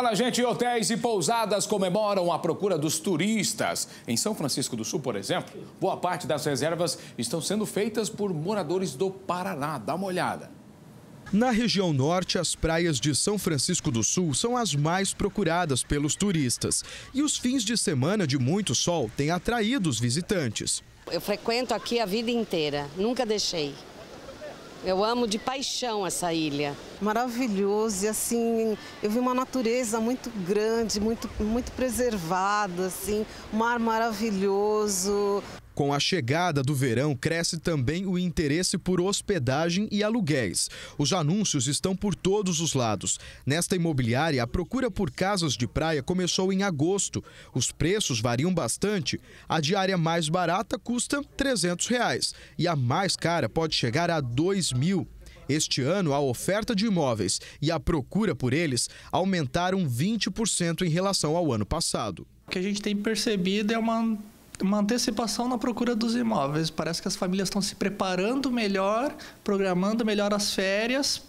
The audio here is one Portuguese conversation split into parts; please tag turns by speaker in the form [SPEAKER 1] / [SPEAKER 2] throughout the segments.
[SPEAKER 1] Olha, gente, hotéis e pousadas comemoram a procura dos turistas. Em São Francisco do Sul, por exemplo, boa parte das reservas estão sendo feitas por moradores do Paraná. Dá uma olhada. Na região norte, as praias de São Francisco do Sul são as mais procuradas pelos turistas. E os fins de semana de muito sol têm atraído os visitantes.
[SPEAKER 2] Eu frequento aqui a vida inteira, nunca deixei. Eu amo de paixão essa ilha. Maravilhoso, e assim, eu vi uma natureza muito grande, muito, muito preservada, assim, um mar maravilhoso.
[SPEAKER 1] Com a chegada do verão, cresce também o interesse por hospedagem e aluguéis. Os anúncios estão por todos os lados. Nesta imobiliária, a procura por casas de praia começou em agosto. Os preços variam bastante. A diária mais barata custa R$ 300 reais, e a mais cara pode chegar a R$ 2 mil. Este ano, a oferta de imóveis e a procura por eles aumentaram
[SPEAKER 3] 20% em relação ao ano passado. O que a gente tem percebido é uma uma antecipação na procura dos imóveis. Parece que as famílias estão se preparando melhor, programando melhor as férias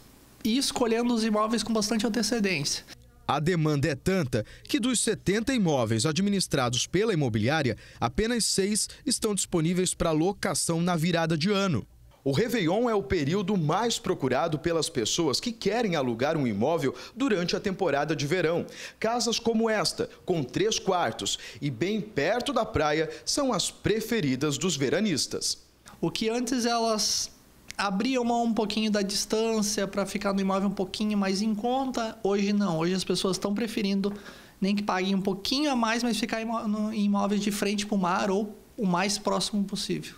[SPEAKER 3] e escolhendo os imóveis com bastante antecedência.
[SPEAKER 1] A demanda é tanta que dos 70 imóveis administrados pela imobiliária, apenas seis estão disponíveis para locação na virada de ano. O Réveillon é o período mais procurado pelas pessoas que querem alugar um imóvel durante a temporada de verão. Casas como esta, com três quartos e bem perto da praia,
[SPEAKER 3] são as preferidas dos veranistas. O que antes elas abriam mão um pouquinho da distância para ficar no imóvel um pouquinho mais em conta, hoje não. Hoje as pessoas estão preferindo nem que paguem um pouquinho a mais, mas ficar em imóveis de frente para o mar ou o mais próximo possível.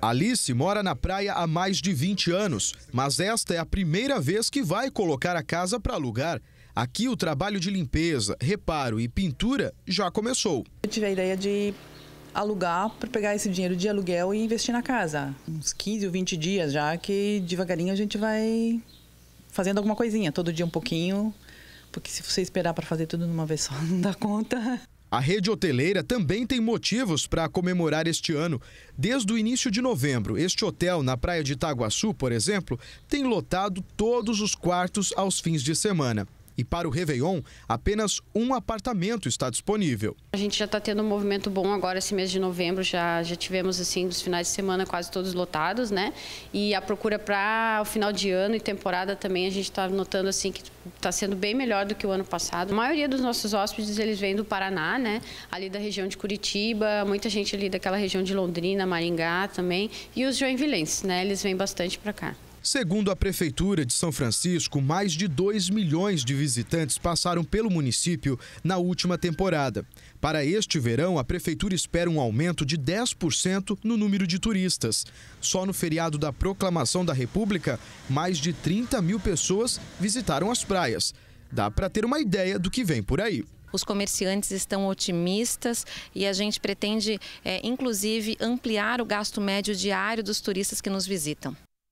[SPEAKER 1] Alice mora na praia há mais de 20 anos, mas esta é a primeira vez que vai colocar a casa para alugar. Aqui o trabalho de limpeza, reparo e pintura já começou.
[SPEAKER 3] Eu tive a ideia de alugar para pegar esse dinheiro de aluguel e investir na casa. Uns 15 ou 20 dias já que devagarinho a gente vai fazendo alguma coisinha, todo dia um pouquinho, porque se você esperar para fazer tudo numa vez só não dá conta.
[SPEAKER 1] A rede hoteleira também tem motivos para comemorar este ano. Desde o início de novembro, este hotel na praia de Itaguaçu, por exemplo, tem lotado todos os quartos aos fins de semana e para o Réveillon, apenas um apartamento está disponível.
[SPEAKER 2] A gente já está tendo um movimento bom agora esse mês de novembro, já, já tivemos assim dos finais de semana quase todos lotados, né? E a procura para o final de ano e temporada também a gente está notando assim que está sendo bem melhor do que o ano passado. A maioria dos nossos hóspedes eles vêm do Paraná, né? Ali da região de Curitiba, muita gente ali daquela região de Londrina, Maringá também e os joinvilenses, né? Eles vêm bastante para cá.
[SPEAKER 1] Segundo a Prefeitura de São Francisco, mais de 2 milhões de visitantes passaram pelo município na última temporada. Para este verão, a Prefeitura espera um aumento de 10% no número de turistas. Só no feriado da Proclamação da República, mais de 30 mil pessoas visitaram as praias. Dá para ter uma ideia do que vem por aí.
[SPEAKER 2] Os comerciantes estão otimistas e a gente pretende, é, inclusive, ampliar o gasto médio diário dos turistas que nos visitam.